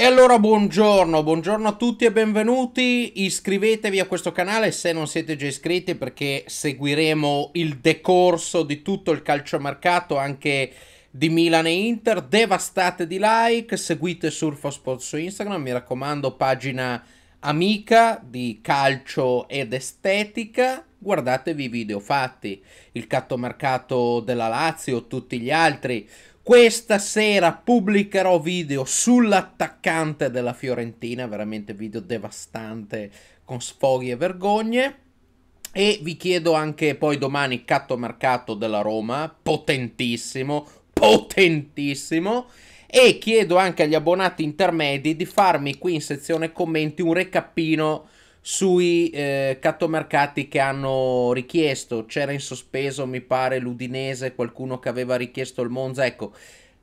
E allora buongiorno, buongiorno a tutti e benvenuti, iscrivetevi a questo canale se non siete già iscritti perché seguiremo il decorso di tutto il calciomercato anche di Milan e Inter, devastate di like, seguite Surfosport su Instagram, mi raccomando pagina amica di calcio ed estetica, guardatevi i video fatti, il cattomercato della Lazio, tutti gli altri, questa sera pubblicherò video sull'attaccante della Fiorentina, veramente video devastante con sfoghi e vergogne. E vi chiedo anche poi domani catto mercato della Roma, potentissimo, potentissimo. E chiedo anche agli abbonati intermedi di farmi qui in sezione commenti un recapino sui eh, cattomercati che hanno richiesto. C'era in sospeso, mi pare, l'Udinese, qualcuno che aveva richiesto il Monza. Ecco,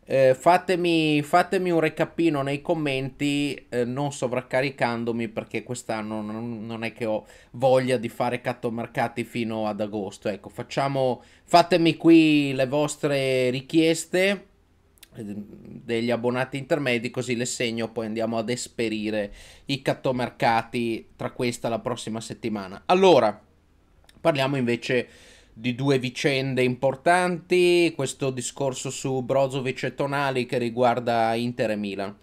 eh, fatemi, fatemi, un recapino nei commenti, eh, non sovraccaricandomi perché quest'anno non, non, è che ho voglia di fare cattomercati fino ad agosto. Ecco, facciamo, fatemi qui le vostre richieste degli abbonati intermedi così le segno poi andiamo ad esperire i cattomercati tra questa e la prossima settimana allora parliamo invece di due vicende importanti questo discorso su Brozovic e Tonali che riguarda Inter e Milan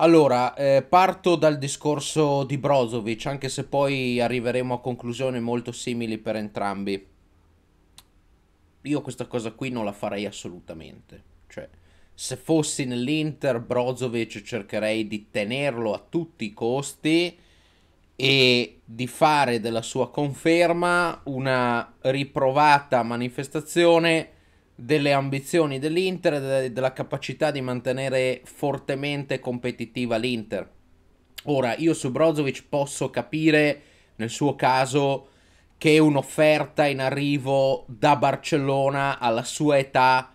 allora, eh, parto dal discorso di Brozovic, anche se poi arriveremo a conclusioni molto simili per entrambi. Io questa cosa qui non la farei assolutamente. Cioè, se fossi nell'Inter Brozovic cercherei di tenerlo a tutti i costi e di fare della sua conferma una riprovata manifestazione delle ambizioni dell'Inter e della capacità di mantenere fortemente competitiva l'Inter. Ora, io su Brozovic posso capire nel suo caso che un'offerta in arrivo da Barcellona alla sua età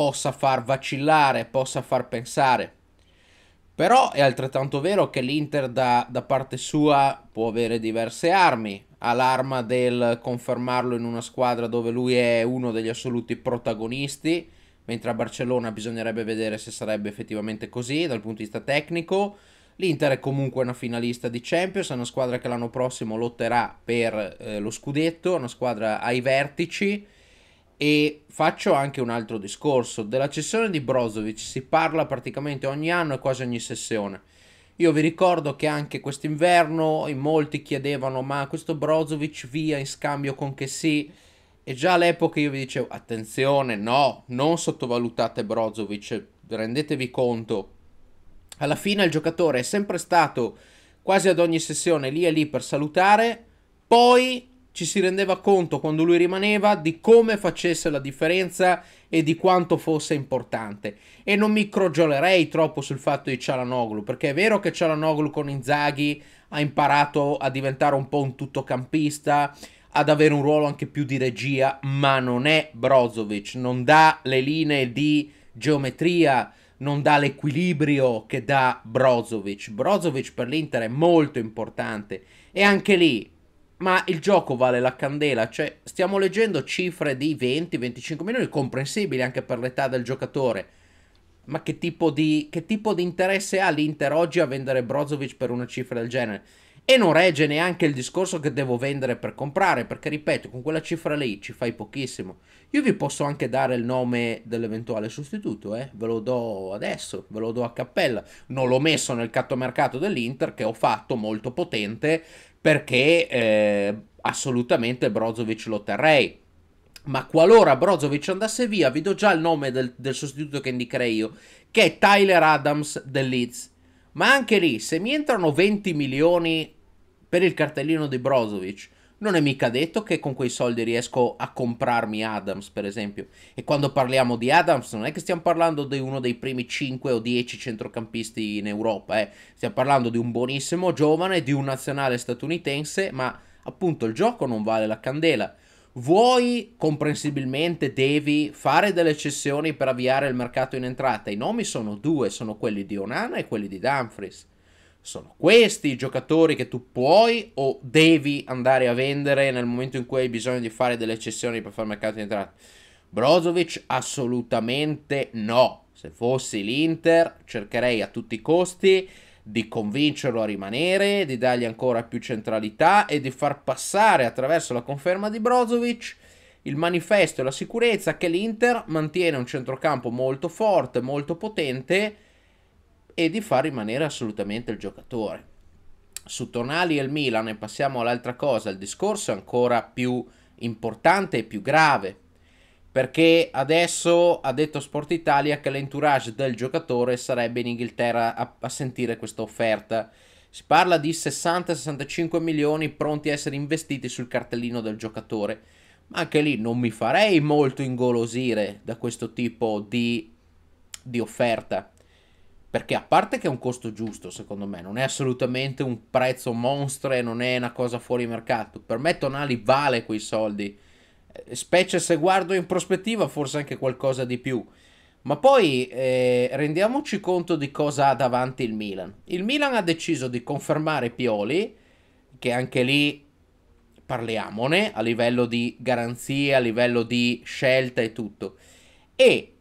possa far vacillare, possa far pensare. Però è altrettanto vero che l'Inter da, da parte sua può avere diverse armi. Ha l'arma del confermarlo in una squadra dove lui è uno degli assoluti protagonisti, mentre a Barcellona bisognerebbe vedere se sarebbe effettivamente così dal punto di vista tecnico. L'Inter è comunque una finalista di Champions, è una squadra che l'anno prossimo lotterà per eh, lo scudetto, una squadra ai vertici e faccio anche un altro discorso. Della cessione di Brozovic si parla praticamente ogni anno e quasi ogni sessione. Io vi ricordo che anche quest'inverno in molti chiedevano ma questo Brozovic via in scambio con che sì. E già all'epoca io vi dicevo attenzione, no, non sottovalutate Brozovic, rendetevi conto. Alla fine il giocatore è sempre stato quasi ad ogni sessione lì e lì per salutare, poi ci si rendeva conto quando lui rimaneva di come facesse la differenza e di quanto fosse importante. E non mi crogiolerei troppo sul fatto di Cialanoglu, perché è vero che Cialanoglu con Inzaghi ha imparato a diventare un po' un tuttocampista, ad avere un ruolo anche più di regia, ma non è Brozovic, non dà le linee di geometria, non dà l'equilibrio che dà Brozovic. Brozovic per l'Inter è molto importante e anche lì ma il gioco vale la candela, cioè stiamo leggendo cifre di 20-25 milioni, comprensibili anche per l'età del giocatore. Ma che tipo, di, che tipo di interesse ha l'Inter oggi a vendere Brozovic per una cifra del genere? E non regge neanche il discorso che devo vendere per comprare, perché ripeto, con quella cifra lì ci fai pochissimo. Io vi posso anche dare il nome dell'eventuale sostituto, eh? ve lo do adesso, ve lo do a cappella. Non l'ho messo nel catto mercato dell'Inter che ho fatto molto potente perché eh, assolutamente Brozovic lo terrei. Ma qualora Brozovic andasse via, vi do già il nome del, del sostituto che indicherei io, che è Tyler Adams del Leeds. Ma anche lì, se mi entrano 20 milioni per il cartellino di Brozovic, non è mica detto che con quei soldi riesco a comprarmi Adams, per esempio. E quando parliamo di Adams, non è che stiamo parlando di uno dei primi 5 o 10 centrocampisti in Europa, eh. stiamo parlando di un buonissimo giovane, di un nazionale statunitense, ma appunto il gioco non vale la candela. Vuoi comprensibilmente devi fare delle cessioni per avviare il mercato in entrata? I nomi sono due, sono quelli di Onana e quelli di Dumfries sono questi i giocatori che tu puoi o devi andare a vendere nel momento in cui hai bisogno di fare delle cessioni per fare mercato di entrata. Brozovic assolutamente no. Se fossi l'Inter cercherei a tutti i costi di convincerlo a rimanere, di dargli ancora più centralità e di far passare attraverso la conferma di Brozovic il manifesto e la sicurezza che l'Inter mantiene un centrocampo molto forte, molto potente e di far rimanere assolutamente il giocatore. Su Tonali e il Milan, e passiamo all'altra cosa, il discorso è ancora più importante e più grave, perché adesso ha detto Sport Italia che l'entourage del giocatore sarebbe in Inghilterra a, a sentire questa offerta. Si parla di 60-65 milioni pronti a essere investiti sul cartellino del giocatore. Ma anche lì non mi farei molto ingolosire da questo tipo di, di offerta. Perché a parte che è un costo giusto, secondo me, non è assolutamente un prezzo mostro e non è una cosa fuori mercato. Per me Tonali vale quei soldi, eh, specie se guardo in prospettiva forse anche qualcosa di più. Ma poi eh, rendiamoci conto di cosa ha davanti il Milan. Il Milan ha deciso di confermare Pioli, che anche lì parliamone a livello di garanzie, a livello di scelta e tutto. E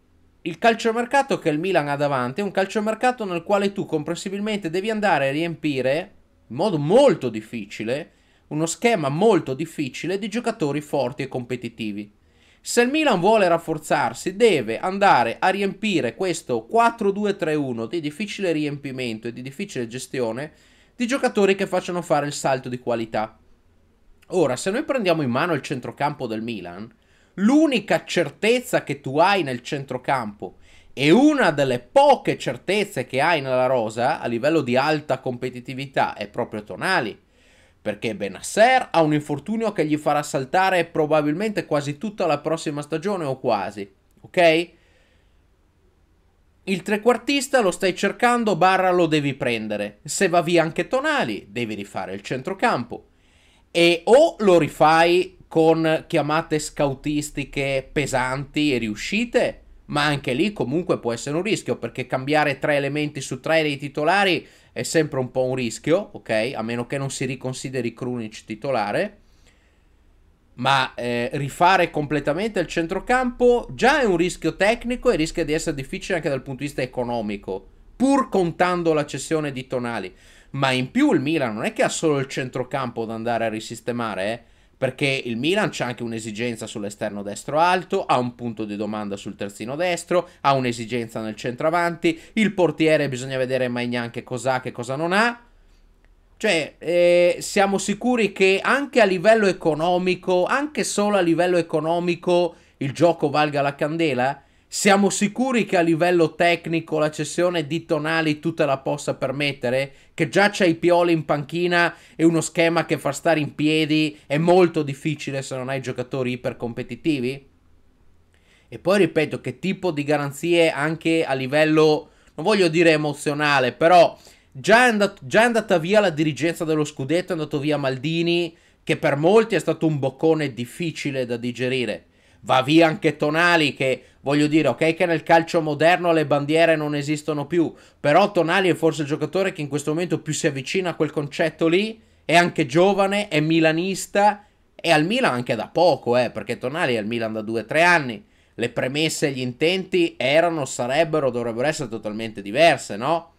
il calciomercato che il Milan ha davanti è un calciomercato nel quale tu comprensibilmente devi andare a riempire in modo molto difficile uno schema molto difficile di giocatori forti e competitivi. Se il Milan vuole rafforzarsi, deve andare a riempire questo 4-2-3-1 di difficile riempimento e di difficile gestione di giocatori che facciano fare il salto di qualità. Ora, se noi prendiamo in mano il centrocampo del Milan, l'unica certezza che tu hai nel centrocampo e una delle poche certezze che hai nella rosa a livello di alta competitività è proprio Tonali. Perché Benasser ha un infortunio che gli farà saltare probabilmente quasi tutta la prossima stagione o quasi, ok? Il trequartista lo stai cercando, barra lo devi prendere. Se va via anche Tonali, devi rifare il centrocampo. E o lo rifai con chiamate scautistiche pesanti e riuscite, ma anche lì comunque può essere un rischio perché cambiare tre elementi su tre dei titolari è sempre un po' un rischio, ok? A meno che non si riconsideri Krunic titolare. Ma eh, rifare completamente il centrocampo già è un rischio tecnico e rischia di essere difficile anche dal punto di vista economico, pur contando la cessione di Tonali. Ma in più il Milan non è che ha solo il centrocampo da andare a risistemare, eh? perché il Milan c'ha anche un'esigenza sull'esterno destro alto, ha un punto di domanda sul terzino destro, ha un'esigenza nel centravanti, il portiere bisogna vedere mai neanche cos'ha che cosa non ha. Cioè, eh, siamo sicuri che anche a livello economico, anche solo a livello economico, il gioco valga la candela? Siamo sicuri che a livello tecnico la cessione di Tonali tutta la possa permettere? Che già c'è i Pioli in panchina e uno schema che fa stare in piedi è molto difficile se non hai giocatori ipercompetitivi? E poi ripeto, che tipo di garanzie anche a livello, non voglio dire emozionale, però già è, andat- già è andata via la dirigenza dello scudetto, è andato via Maldini, che per molti è stato un boccone difficile da digerire va via anche Tonali che voglio dire, ok che nel calcio moderno le bandiere non esistono più, però Tonali è forse il giocatore che in questo momento più si avvicina a quel concetto lì, è anche giovane, è milanista e al Milan anche da poco, eh, perché Tonali è al Milan da 2-3 anni. Le premesse e gli intenti erano, sarebbero, dovrebbero essere totalmente diverse, no?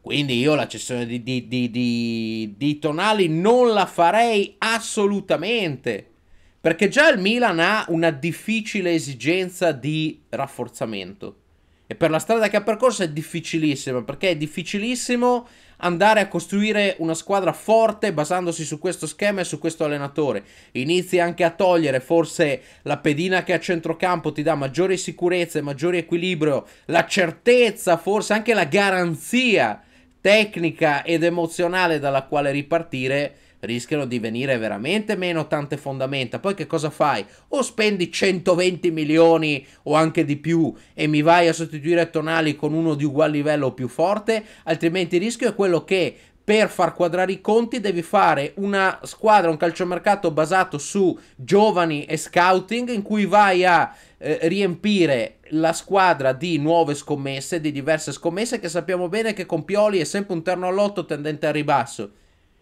Quindi io la cessione di, di, di, di, Tonali non la farei assolutamente. Perché già il Milan ha una difficile esigenza di rafforzamento. E per la strada che ha percorso è difficilissima, perché è difficilissimo andare a costruire una squadra forte basandosi su questo schema e su questo allenatore. Inizi anche a togliere forse la pedina che a centrocampo ti dà maggiore sicurezza e maggiore equilibrio, la certezza, forse anche la garanzia tecnica ed emozionale dalla quale ripartire rischiano di venire veramente meno tante fondamenta. Poi che cosa fai? O spendi 120 milioni o anche di più e mi vai a sostituire Tonali con uno di ugual livello o più forte, altrimenti il rischio è quello che per far quadrare i conti devi fare una squadra, un calciomercato basato su giovani e scouting in cui vai a eh, riempire la squadra di nuove scommesse, di diverse scommesse che sappiamo bene che con Pioli è sempre un terno all'otto tendente al ribasso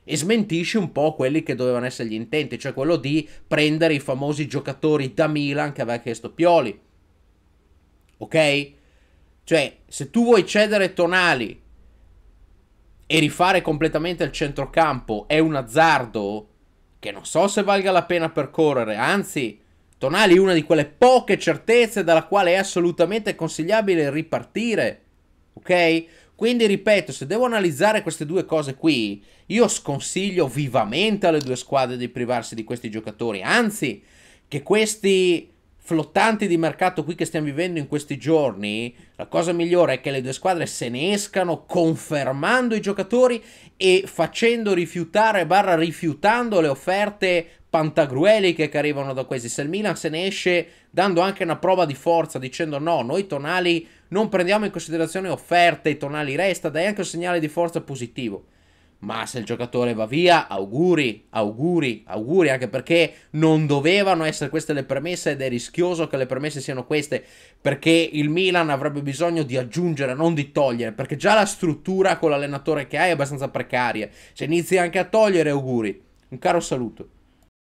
e smentisce un po' quelli che dovevano essere gli intenti, cioè quello di prendere i famosi giocatori da Milan che aveva chiesto Pioli. Ok? Cioè, se tu vuoi cedere Tonali e rifare completamente il centrocampo è un azzardo che non so se valga la pena percorrere, anzi, Tonali è una di quelle poche certezze dalla quale è assolutamente consigliabile ripartire. Ok? Quindi ripeto, se devo analizzare queste due cose qui, io sconsiglio vivamente alle due squadre di privarsi di questi giocatori, anzi che questi flottanti di mercato qui che stiamo vivendo in questi giorni, la cosa migliore è che le due squadre se ne escano confermando i giocatori e facendo rifiutare barra rifiutando le offerte pantagrueliche che arrivano da questi. Se il Milan se ne esce dando anche una prova di forza, dicendo no, noi tonali non prendiamo in considerazione offerte, i tonali resta, dai anche un segnale di forza positivo. Ma se il giocatore va via, auguri, auguri, auguri, anche perché non dovevano essere queste le premesse ed è rischioso che le premesse siano queste, perché il Milan avrebbe bisogno di aggiungere, non di togliere, perché già la struttura con l'allenatore che hai è abbastanza precaria. Se inizi anche a togliere, auguri. Un caro saluto.